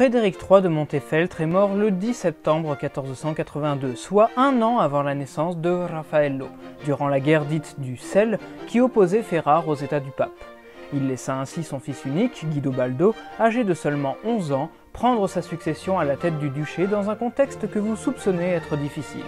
Frédéric III de Montefeltre est mort le 10 septembre 1482, soit un an avant la naissance de Raffaello, durant la guerre dite du sel qui opposait Ferrare aux états du pape. Il laissa ainsi son fils unique, Guido Baldo, âgé de seulement 11 ans, prendre sa succession à la tête du duché dans un contexte que vous soupçonnez être difficile.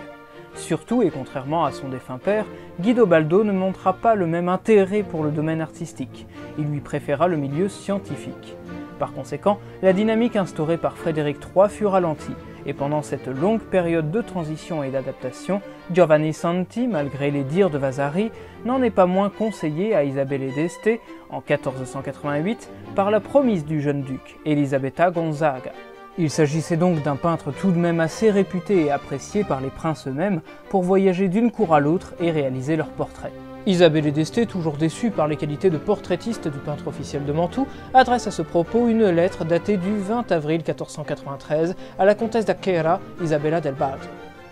Surtout, et contrairement à son défunt père, Guido Baldo ne montra pas le même intérêt pour le domaine artistique, il lui préféra le milieu scientifique. Par conséquent, la dynamique instaurée par Frédéric III fut ralentie, et pendant cette longue période de transition et d'adaptation, Giovanni Santi, malgré les dires de Vasari, n'en est pas moins conseillé à Isabelle d'Este, en 1488, par la promise du jeune duc, Elisabetta Gonzaga. Il s'agissait donc d'un peintre tout de même assez réputé et apprécié par les princes eux-mêmes pour voyager d'une cour à l'autre et réaliser leurs portraits. Isabelle Desté, toujours déçue par les qualités de portraitiste du peintre officiel de Mantoue, adresse à ce propos une lettre datée du 20 avril 1493 à la comtesse d'Aquera Isabella del bardo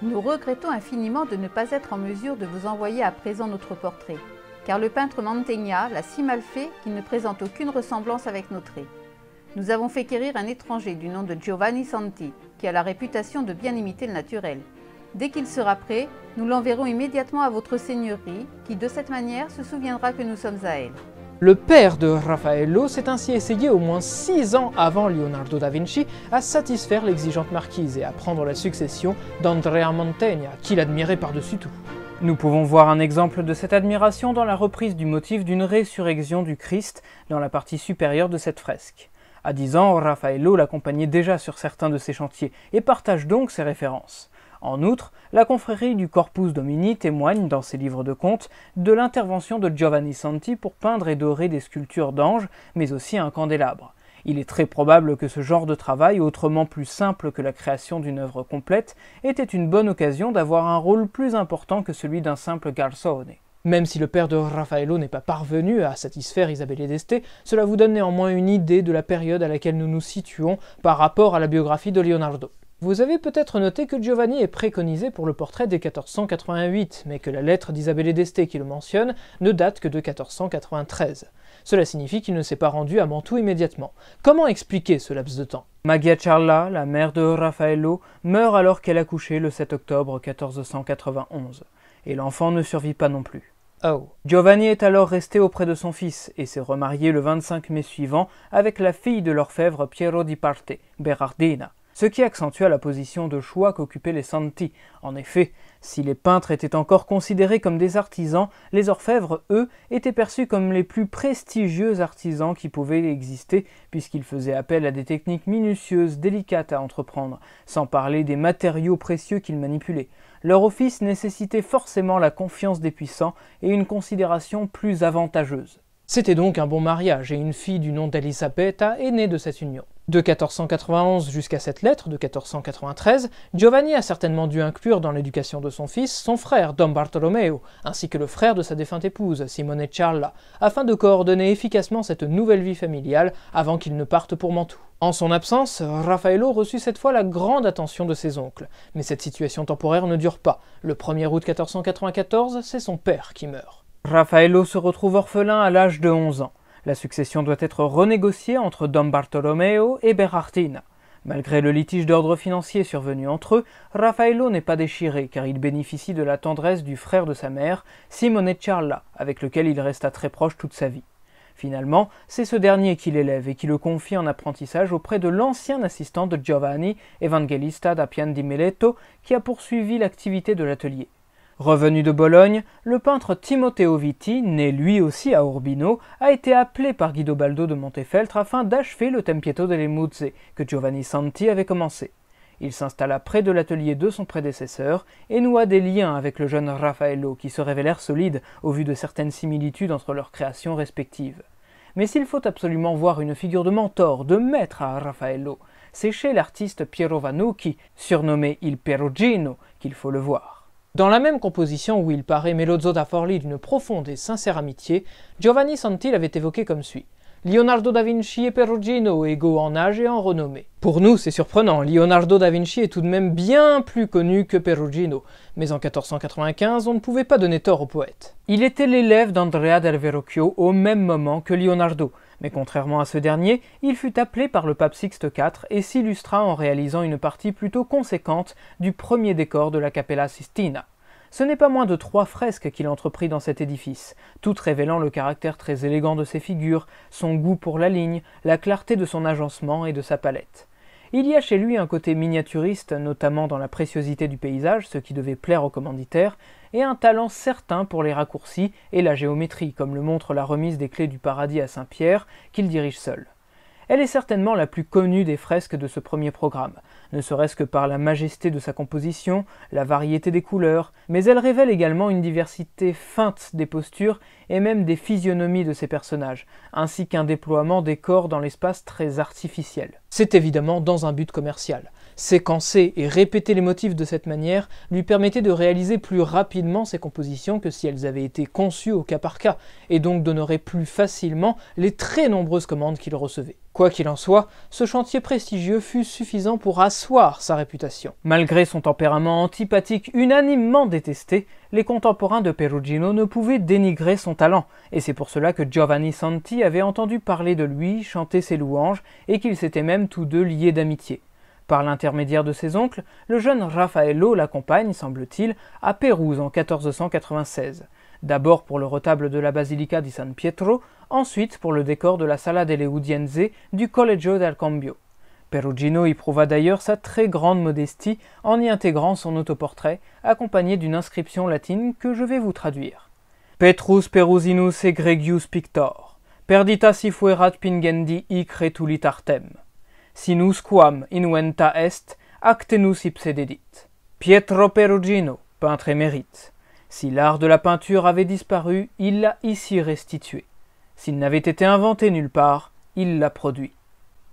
Nous regrettons infiniment de ne pas être en mesure de vous envoyer à présent notre portrait, car le peintre Mantegna l'a si mal fait qu'il ne présente aucune ressemblance avec nos traits. Nous avons fait quérir un étranger du nom de Giovanni Santi, qui a la réputation de bien imiter le naturel, Dès qu'il sera prêt, nous l'enverrons immédiatement à votre seigneurie, qui de cette manière se souviendra que nous sommes à elle. Le père de Raffaello s'est ainsi essayé au moins six ans avant Leonardo da Vinci à satisfaire l'exigeante marquise et à prendre la succession d'Andrea Mantegna, qu'il admirait par-dessus tout. Nous pouvons voir un exemple de cette admiration dans la reprise du motif d'une résurrection du Christ dans la partie supérieure de cette fresque. À dix ans, Raffaello l'accompagnait déjà sur certains de ses chantiers et partage donc ses références. En outre, la confrérie du Corpus Domini témoigne dans ses livres de contes de l'intervention de Giovanni Santi pour peindre et dorer des sculptures d'anges, mais aussi un candélabre. Il est très probable que ce genre de travail, autrement plus simple que la création d'une œuvre complète, était une bonne occasion d'avoir un rôle plus important que celui d'un simple garçonne. Même si le père de Raffaello n'est pas parvenu à satisfaire Isabelle d'Este, cela vous donne néanmoins une idée de la période à laquelle nous nous situons par rapport à la biographie de Leonardo. Vous avez peut-être noté que Giovanni est préconisé pour le portrait des 1488, mais que la lettre d'Isabelle d'Este qui le mentionne ne date que de 1493. Cela signifie qu'il ne s'est pas rendu à Mantoue immédiatement. Comment expliquer ce laps de temps Magia Charla, la mère de Raffaello, meurt alors qu'elle a couché le 7 octobre 1491, et l'enfant ne survit pas non plus. Oh. Giovanni est alors resté auprès de son fils et s'est remarié le 25 mai suivant avec la fille de l'orfèvre Piero di Parte, Berardina ce qui accentua la position de choix qu'occupaient les Santi. En effet, si les peintres étaient encore considérés comme des artisans, les orfèvres, eux, étaient perçus comme les plus prestigieux artisans qui pouvaient exister, puisqu'ils faisaient appel à des techniques minutieuses, délicates à entreprendre, sans parler des matériaux précieux qu'ils manipulaient. Leur office nécessitait forcément la confiance des puissants et une considération plus avantageuse. C'était donc un bon mariage, et une fille du nom d'Elisabetta est née de cette union. De 1491 jusqu'à cette lettre de 1493, Giovanni a certainement dû inclure dans l'éducation de son fils son frère Don Bartolomeo, ainsi que le frère de sa défunte épouse, Simone Charla, afin de coordonner efficacement cette nouvelle vie familiale avant qu'il ne parte pour Mantoue. En son absence, Raffaello reçut cette fois la grande attention de ses oncles, mais cette situation temporaire ne dure pas. Le 1er août 1494, c'est son père qui meurt. Raffaello se retrouve orphelin à l'âge de 11 ans. La succession doit être renégociée entre Don Bartolomeo et Berartina. Malgré le litige d'ordre financier survenu entre eux, Raffaello n'est pas déchiré car il bénéficie de la tendresse du frère de sa mère, Simone Charla, avec lequel il resta très proche toute sa vie. Finalement, c'est ce dernier qui l'élève et qui le confie en apprentissage auprès de l'ancien assistant de Giovanni, Evangelista da Pian di Meleto, qui a poursuivi l'activité de l'atelier. Revenu de Bologne, le peintre Timoteo Vitti, né lui aussi à Urbino, a été appelé par Guido Baldo de Montefeltre afin d'achever le Tempietto delle Muzze que Giovanni Santi avait commencé. Il s'installa près de l'atelier de son prédécesseur et noua des liens avec le jeune Raffaello qui se révélèrent solides au vu de certaines similitudes entre leurs créations respectives. Mais s'il faut absolument voir une figure de mentor, de maître à Raffaello, c'est chez l'artiste Piero Vanucci, surnommé Il Perugino, qu'il faut le voir. Dans la même composition où il paraît Melozzo da Forli d'une profonde et sincère amitié, Giovanni Santi l'avait évoqué comme suit. Leonardo da Vinci et Perugino, égaux en âge et en renommée. Pour nous, c'est surprenant, Leonardo da Vinci est tout de même bien plus connu que Perugino, mais en 1495, on ne pouvait pas donner tort au poète. Il était l'élève d'Andrea del Verrocchio au même moment que Leonardo, mais contrairement à ce dernier, il fut appelé par le pape Sixte IV et s'illustra en réalisant une partie plutôt conséquente du premier décor de la Capella Sistina. Ce n'est pas moins de trois fresques qu'il entreprit dans cet édifice, toutes révélant le caractère très élégant de ses figures, son goût pour la ligne, la clarté de son agencement et de sa palette. Il y a chez lui un côté miniaturiste, notamment dans la préciosité du paysage, ce qui devait plaire aux commanditaires, et un talent certain pour les raccourcis et la géométrie, comme le montre la remise des clés du paradis à Saint-Pierre, qu'il dirige seul. Elle est certainement la plus connue des fresques de ce premier programme, ne serait-ce que par la majesté de sa composition, la variété des couleurs, mais elle révèle également une diversité feinte des postures et même des physionomies de ses personnages, ainsi qu'un déploiement des corps dans l'espace très artificiel. C'est évidemment dans un but commercial. Séquencer et répéter les motifs de cette manière lui permettait de réaliser plus rapidement ses compositions que si elles avaient été conçues au cas par cas, et donc d'honorer plus facilement les très nombreuses commandes qu'il recevait. Quoi qu'il en soit, ce chantier prestigieux fut suffisant pour asseoir sa réputation. Malgré son tempérament antipathique unanimement détesté, les contemporains de Perugino ne pouvaient dénigrer son talent, et c'est pour cela que Giovanni Santi avait entendu parler de lui, chanter ses louanges, et qu'ils s'étaient même tous deux liés d'amitié. Par l'intermédiaire de ses oncles, le jeune Raffaello l'accompagne, semble-t-il, à Pérouse en 1496. D'abord pour le retable de la Basilica di San Pietro, ensuite pour le décor de la Sala delle Udienze du Collegio del Cambio. Perugino y prouva d'ailleurs sa très grande modestie en y intégrant son autoportrait, accompagné d'une inscription latine que je vais vous traduire. Petrus Perusinus egregius pictor, perdita si fuerat pingendi cretulit artem. Sinus quam inuenta est, actenus ipse Pietro Perugino, peintre émérite. Si l'art de la peinture avait disparu, il l'a ici restitué. S'il n'avait été inventé nulle part, il l'a produit.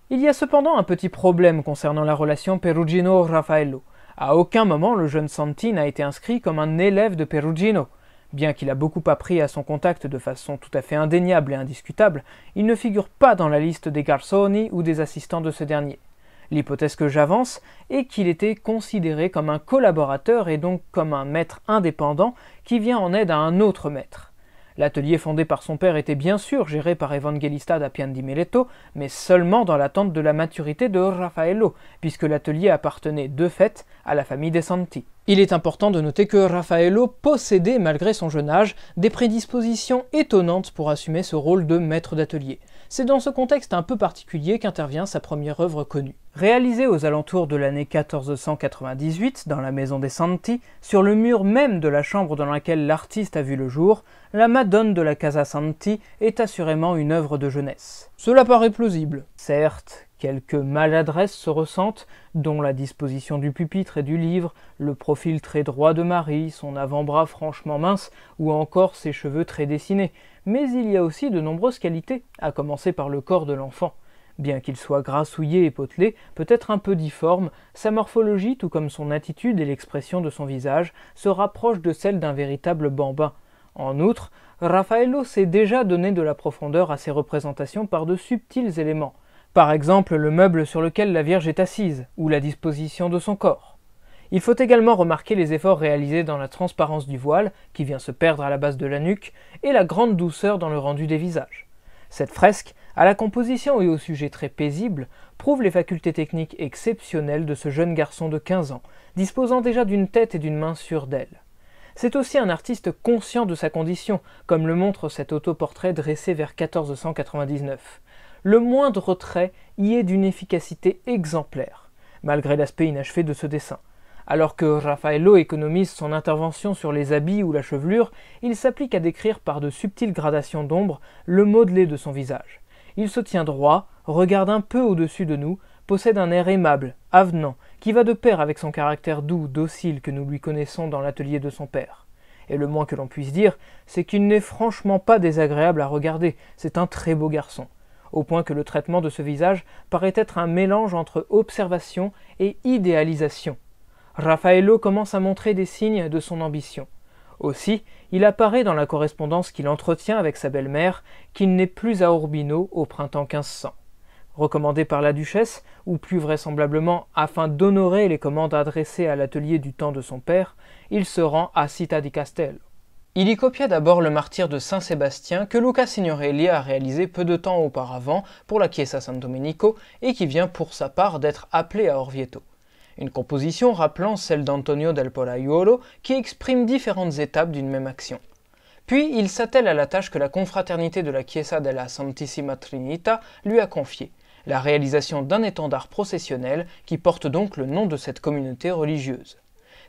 Il y a cependant un petit problème concernant la relation Perugino-Raffaello. À aucun moment le jeune Santi n'a été inscrit comme un élève de Perugino. Bien qu'il a beaucoup appris à son contact de façon tout à fait indéniable et indiscutable, il ne figure pas dans la liste des Garzoni ou des assistants de ce dernier. L'hypothèse que j'avance est qu'il était considéré comme un collaborateur et donc comme un maître indépendant qui vient en aide à un autre maître. L'atelier fondé par son père était bien sûr géré par Evangelista da Pian di meleto mais seulement dans l'attente de la maturité de Raffaello, puisque l'atelier appartenait de fait à la famille des Santi. Il est important de noter que Raffaello possédait, malgré son jeune âge, des prédispositions étonnantes pour assumer ce rôle de maître d'atelier. C'est dans ce contexte un peu particulier qu'intervient sa première œuvre connue. Réalisée aux alentours de l'année 1498 dans la maison des Santi, sur le mur même de la chambre dans laquelle l'artiste a vu le jour, la Madone de la Casa Santi est assurément une œuvre de jeunesse. Cela paraît plausible. Certes, quelques maladresses se ressentent, dont la disposition du pupitre et du livre, le profil très droit de Marie, son avant-bras franchement mince, ou encore ses cheveux très dessinés, mais il y a aussi de nombreuses qualités, à commencer par le corps de l'enfant. Bien qu'il soit grassouillé et potelé, peut-être un peu difforme, sa morphologie, tout comme son attitude et l'expression de son visage, se rapprochent de celle d'un véritable bambin. En outre, Raffaello s'est déjà donné de la profondeur à ses représentations par de subtils éléments, par exemple le meuble sur lequel la Vierge est assise, ou la disposition de son corps. Il faut également remarquer les efforts réalisés dans la transparence du voile, qui vient se perdre à la base de la nuque, et la grande douceur dans le rendu des visages. Cette fresque, à la composition et au sujet très paisible, prouve les facultés techniques exceptionnelles de ce jeune garçon de 15 ans, disposant déjà d'une tête et d'une main sûres d'elle. C'est aussi un artiste conscient de sa condition, comme le montre cet autoportrait dressé vers 1499. Le moindre trait y est d'une efficacité exemplaire, malgré l'aspect inachevé de ce dessin. Alors que Raffaello économise son intervention sur les habits ou la chevelure, il s'applique à décrire par de subtiles gradations d'ombre le modelé de son visage. Il se tient droit, regarde un peu au-dessus de nous, possède un air aimable, avenant, qui va de pair avec son caractère doux, docile que nous lui connaissons dans l'atelier de son père. Et le moins que l'on puisse dire, c'est qu'il n'est franchement pas désagréable à regarder, c'est un très beau garçon, au point que le traitement de ce visage paraît être un mélange entre observation et idéalisation. Raffaello commence à montrer des signes de son ambition. Aussi, il apparaît dans la correspondance qu'il entretient avec sa belle-mère qu'il n'est plus à Urbino au printemps 1500 recommandé par la duchesse, ou plus vraisemblablement afin d'honorer les commandes adressées à l'atelier du temps de son père, il se rend à Città di Castello. Il y copia d'abord le martyr de Saint Sébastien que Luca Signorelli a réalisé peu de temps auparavant pour la Chiesa San Domenico et qui vient pour sa part d'être appelé à Orvieto. Une composition rappelant celle d'Antonio del Polaiuolo qui exprime différentes étapes d'une même action. Puis il s'attelle à la tâche que la confraternité de la Chiesa della Santissima Trinita lui a confiée, la réalisation d'un étendard processionnel qui porte donc le nom de cette communauté religieuse.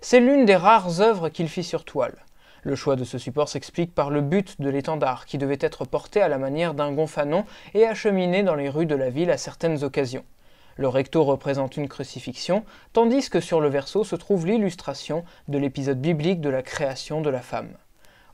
C'est l'une des rares œuvres qu'il fit sur toile. Le choix de ce support s'explique par le but de l'étendard qui devait être porté à la manière d'un gonfanon et acheminé dans les rues de la ville à certaines occasions. Le recto représente une crucifixion, tandis que sur le verso se trouve l'illustration de l'épisode biblique de la création de la femme.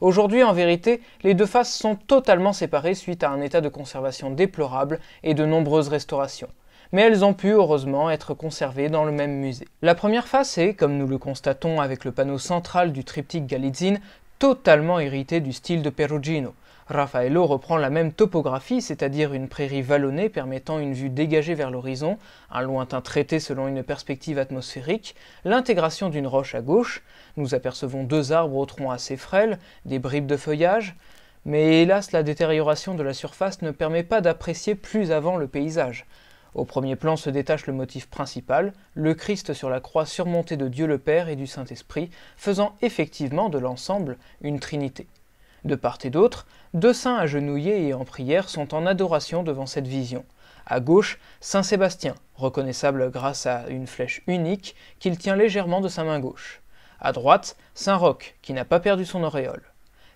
Aujourd'hui, en vérité, les deux faces sont totalement séparées suite à un état de conservation déplorable et de nombreuses restaurations mais elles ont pu heureusement être conservées dans le même musée. La première face est, comme nous le constatons avec le panneau central du triptyque Galitzine, totalement héritée du style de Perugino, Raffaello reprend la même topographie, c'est-à-dire une prairie vallonnée permettant une vue dégagée vers l'horizon, un lointain traité selon une perspective atmosphérique, l'intégration d'une roche à gauche, nous apercevons deux arbres au tronc assez frêle, des bribes de feuillage, mais hélas la détérioration de la surface ne permet pas d'apprécier plus avant le paysage. Au premier plan se détache le motif principal, le Christ sur la croix surmonté de Dieu le Père et du Saint-Esprit, faisant effectivement de l'ensemble une trinité. De part et d'autre, deux saints agenouillés et en prière sont en adoration devant cette vision. À gauche, Saint Sébastien, reconnaissable grâce à une flèche unique qu'il tient légèrement de sa main gauche. À droite, Saint Roch, qui n'a pas perdu son auréole.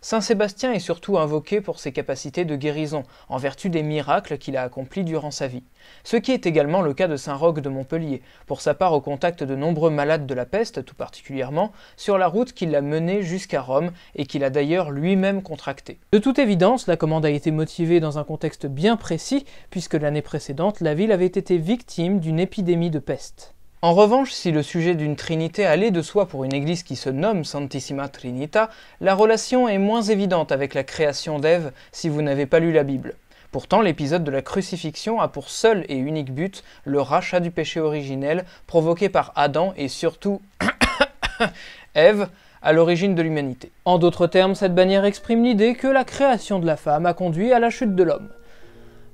Saint Sébastien est surtout invoqué pour ses capacités de guérison, en vertu des miracles qu'il a accomplis durant sa vie. Ce qui est également le cas de Saint Roch de Montpellier, pour sa part au contact de nombreux malades de la peste tout particulièrement, sur la route qui l'a menée jusqu'à Rome et qu'il a d'ailleurs lui-même contractée. De toute évidence, la commande a été motivée dans un contexte bien précis, puisque l'année précédente, la ville avait été victime d'une épidémie de peste. En revanche, si le sujet d'une trinité allait de soi pour une église qui se nomme Santissima Trinita, la relation est moins évidente avec la création d'Ève si vous n'avez pas lu la Bible. Pourtant, l'épisode de la crucifixion a pour seul et unique but le rachat du péché originel provoqué par Adam et surtout Ève à l'origine de l'humanité. En d'autres termes, cette bannière exprime l'idée que la création de la femme a conduit à la chute de l'homme.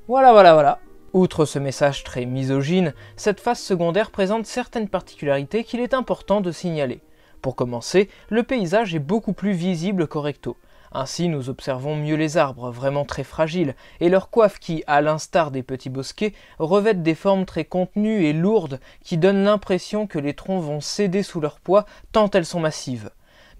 Voilà, voilà, voilà. Outre ce message très misogyne, cette phase secondaire présente certaines particularités qu'il est important de signaler. Pour commencer, le paysage est beaucoup plus visible recto. Ainsi, nous observons mieux les arbres, vraiment très fragiles, et leurs coiffes qui, à l'instar des petits bosquets, revêtent des formes très contenues et lourdes qui donnent l'impression que les troncs vont céder sous leur poids tant elles sont massives.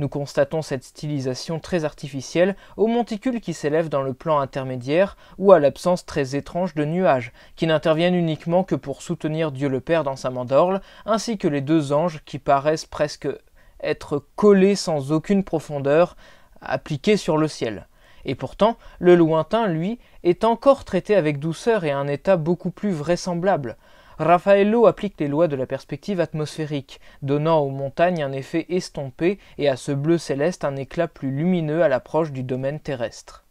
Nous constatons cette stylisation très artificielle aux monticules qui s'élèvent dans le plan intermédiaire ou à l'absence très étrange de nuages, qui n'interviennent uniquement que pour soutenir Dieu le Père dans sa mandorle, ainsi que les deux anges qui paraissent presque être collés sans aucune profondeur, appliqués sur le ciel. Et pourtant, le lointain, lui, est encore traité avec douceur et un état beaucoup plus vraisemblable. Raffaello applique les lois de la perspective atmosphérique, donnant aux montagnes un effet estompé et à ce bleu céleste un éclat plus lumineux à l'approche du domaine terrestre.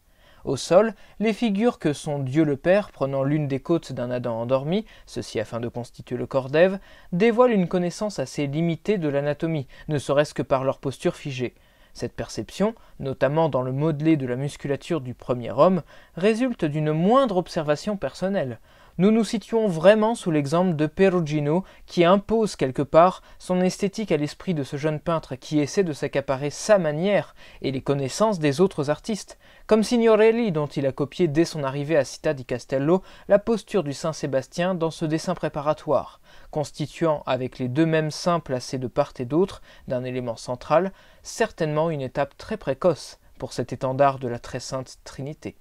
Au sol, les figures que son Dieu le Père prenant l'une des côtes d'un Adam endormi, ceci afin de constituer le corps d'Ève, dévoilent une connaissance assez limitée de l'anatomie, ne serait-ce que par leur posture figée. Cette perception, notamment dans le modelé de la musculature du premier homme, résulte d'une moindre observation personnelle nous nous situons vraiment sous l'exemple de Perugino, qui impose quelque part son esthétique à l'esprit de ce jeune peintre qui essaie de s'accaparer sa manière et les connaissances des autres artistes, comme Signorelli dont il a copié dès son arrivée à Città di Castello la posture du Saint-Sébastien dans ce dessin préparatoire, constituant avec les deux mêmes saints placés de part et d'autre d'un élément central, certainement une étape très précoce pour cet étendard de la très sainte Trinité.